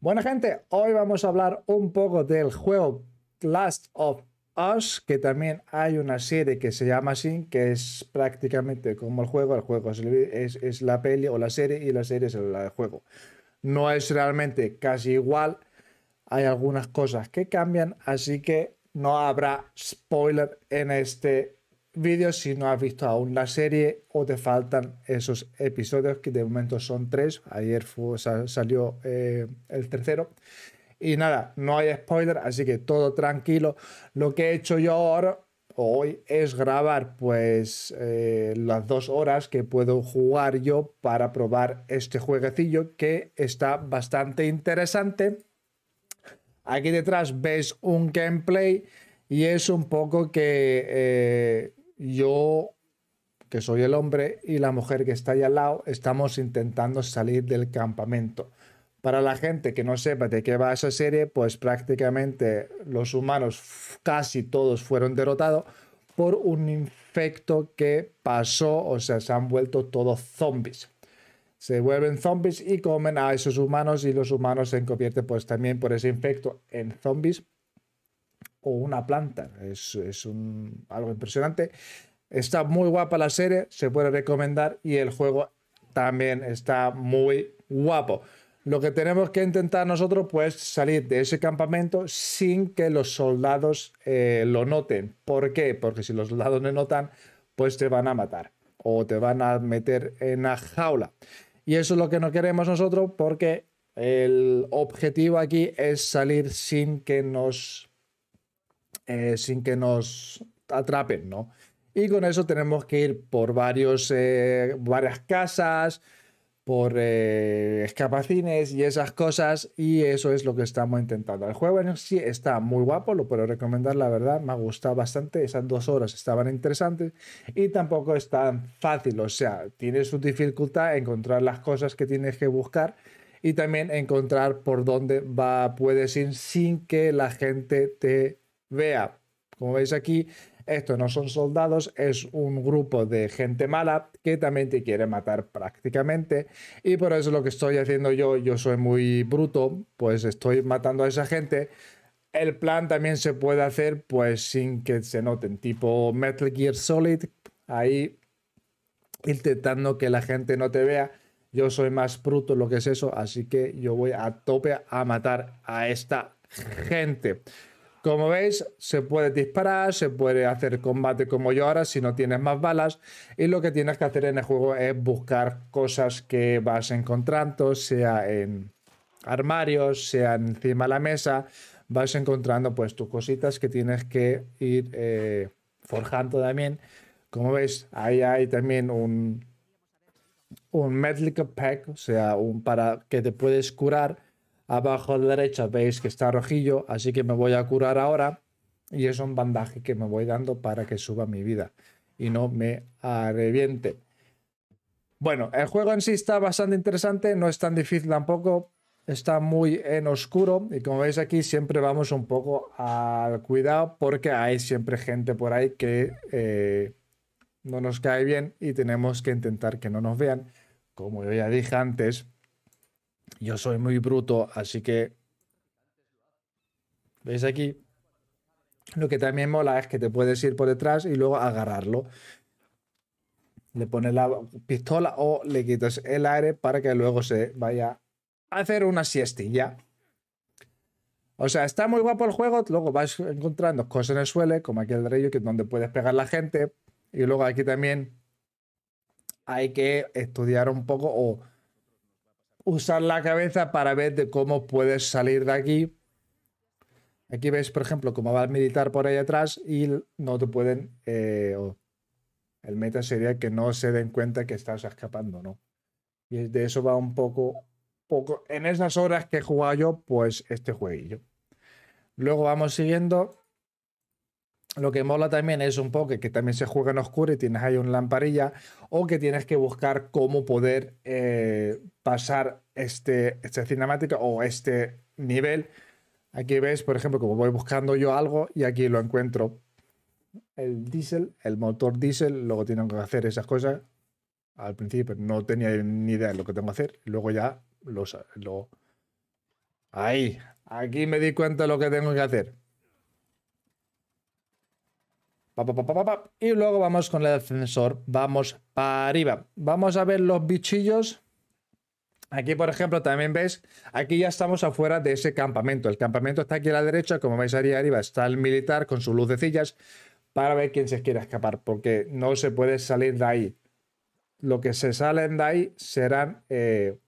Bueno, gente, hoy vamos a hablar un poco del juego Last of Us, que también hay una serie que se llama así, que es prácticamente como el juego, el juego es, la peli o la serie y la serie es el, el juego. No es realmente casi igual, hay algunas cosas que cambian, así que no habrá spoiler en este vídeos si no has visto aún la serie o te faltan esos episodios, que de momento son tres. Ayer salió eh, el tercero. Y nada, no hay spoiler, así que todo tranquilo. Lo que he hecho yo ahora hoy es grabar pues eh, las dos horas que puedo jugar yo para probar este jueguecillo que está bastante interesante. Aquí detrás ves un gameplay y es un poco que eh, yo, que soy el hombre, y la mujer que está ahí al lado, estamos intentando salir del campamento. Para la gente que no sepa de qué va esa serie, pues prácticamente los humanos casi todos fueron derrotados por un infecto que pasó, o sea, se han vuelto todos zombies. Se vuelven zombies y comen a esos humanos y los humanos se convierten pues también por ese infecto en zombies o una planta. Es, es un, algo impresionante. Está muy guapa la serie, se puede recomendar y el juego también está muy guapo. Lo que tenemos que intentar nosotros pues salir de ese campamento sin que los soldados eh, lo noten. ¿Por qué? Porque si los soldados no notan, pues te van a matar o te van a meter en la jaula. Y eso es lo que no queremos nosotros porque el objetivo aquí es salir sin que nos eh, sin que nos atrapen, ¿no? Y con eso tenemos que ir por varios, eh, varias casas, por eh, escapacines y esas cosas, y eso es lo que estamos intentando. El juego en sí está muy guapo, lo puedo recomendar, la verdad, me ha gustado bastante, esas dos horas estaban interesantes y tampoco es tan fácil, o sea, tiene su dificultad encontrar las cosas que tienes que buscar y también encontrar por dónde va, puedes ir sin que la gente te Vea, como veis aquí, estos no son soldados, es un grupo de gente mala que también te quiere matar prácticamente. Y por eso lo que estoy haciendo yo, yo soy muy bruto, pues estoy matando a esa gente. El plan también se puede hacer pues sin que se noten, tipo Metal Gear Solid, ahí intentando que la gente no te vea. Yo soy más bruto lo que es eso, así que yo voy a tope a matar a esta gente. Como veis, se puede disparar, se puede hacer combate como yo ahora si no tienes más balas. Y lo que tienes que hacer en el juego es buscar cosas que vas encontrando, sea en armarios, sea encima de la mesa. Vas encontrando pues tus cositas que tienes que ir eh, forjando también. Como veis, ahí hay también un, un medical pack, o sea, un para que te puedes curar Abajo a la derecha veis que está rojillo, así que me voy a curar ahora. Y es un bandaje que me voy dando para que suba mi vida y no me arreviente. Bueno, el juego en sí está bastante interesante, no es tan difícil tampoco, está muy en oscuro y como veis aquí siempre vamos un poco al cuidado porque hay siempre gente por ahí que eh, no nos cae bien y tenemos que intentar que no nos vean, como yo ya dije antes, yo soy muy bruto, así que... ¿Veis aquí? Lo que también mola es que te puedes ir por detrás y luego agarrarlo. Le pones la pistola o le quitas el aire para que luego se vaya a hacer una siestilla. O sea, está muy guapo el juego, luego vas encontrando cosas en el suelo, como aquí el rayo, que donde puedes pegar la gente. Y luego aquí también hay que estudiar un poco o usar la cabeza para ver de cómo puedes salir de aquí. Aquí ves, por ejemplo, cómo va a militar por ahí atrás y no te pueden... Eh, el meta sería que no se den cuenta que estás escapando, ¿no? Y de eso va un poco, poco. En esas horas que he jugado yo, pues este jueguillo. Luego vamos siguiendo. Lo que mola también es un poco que también se juega en oscuro y tienes ahí un lamparilla o que tienes que buscar cómo poder eh, pasar este, esta cinemática o este nivel. Aquí ves, por ejemplo, como voy buscando yo algo y aquí lo encuentro. El diésel, el motor diésel, luego tienen que hacer esas cosas. Al principio no tenía ni idea de lo que tengo que hacer. Luego ya lo... Ahí, aquí me di cuenta de lo que tengo que hacer. Y luego vamos con el ascensor. Vamos para arriba. Vamos a ver los bichillos Aquí, por ejemplo, también ves... aquí ya estamos afuera de ese campamento. El campamento está aquí a la derecha, como veis ahí arriba está el militar con sus lucecillas para ver quién se quiere escapar, porque no se puede salir de ahí. Lo que se salen de ahí serán eh,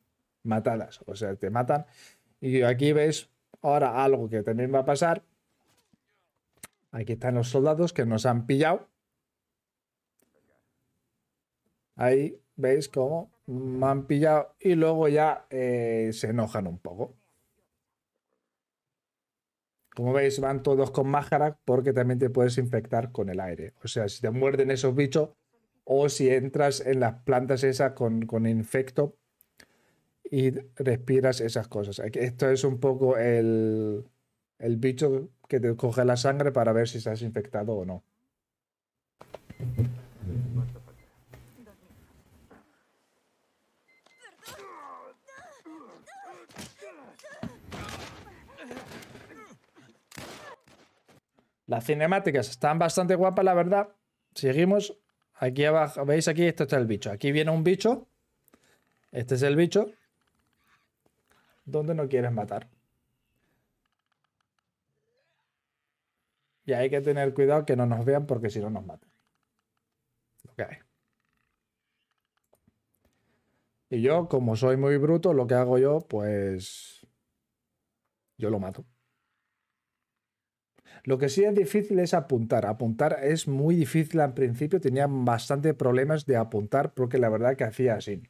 matadas, o sea, te matan. Y aquí veis ahora algo que también va a pasar. Aquí están los soldados que nos han pillado. Ahí veis cómo me han pillado y luego ya eh, se enojan un poco. Como veis, van todos con máscara porque también te puedes infectar con el aire. O sea, si te muerden esos bichos o si entras en las plantas esas con, con infecto y respiras esas cosas. Esto es un poco el, el bicho que te coge la sangre para ver si estás infectado o no. Las cinemáticas están bastante guapas, la verdad. Seguimos. Aquí abajo, veis aquí, esto está el bicho. Aquí viene un bicho. Este es el bicho. Donde no quieres matar. Y hay que tener cuidado que no nos vean porque si no nos matan. Lo Y yo, como soy muy bruto, lo que hago yo, pues yo lo mato. Lo que sí es difícil es apuntar. Apuntar es muy difícil al principio. Tenía bastante problemas de apuntar porque la verdad que hacía así.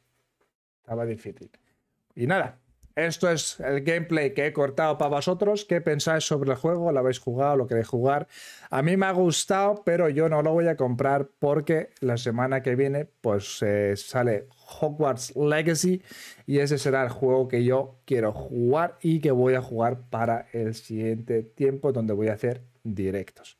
Estaba difícil. Y nada, esto es el gameplay que he cortado para vosotros. ¿Qué pensáis sobre el juego? ¿Lo habéis jugado? ¿Lo queréis jugar? A mí me ha gustado, pero yo no lo voy a comprar porque la semana que viene pues eh, sale Hogwarts Legacy y ese será el juego que yo quiero jugar y que voy a jugar para el siguiente tiempo donde voy a hacer directos.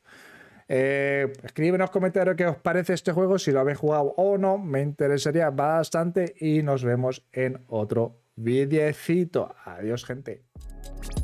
Eh, escríbenos comentarios qué os parece este juego, si lo habéis jugado o no, me interesaría bastante y nos vemos en otro Videecito. Adiós, gente.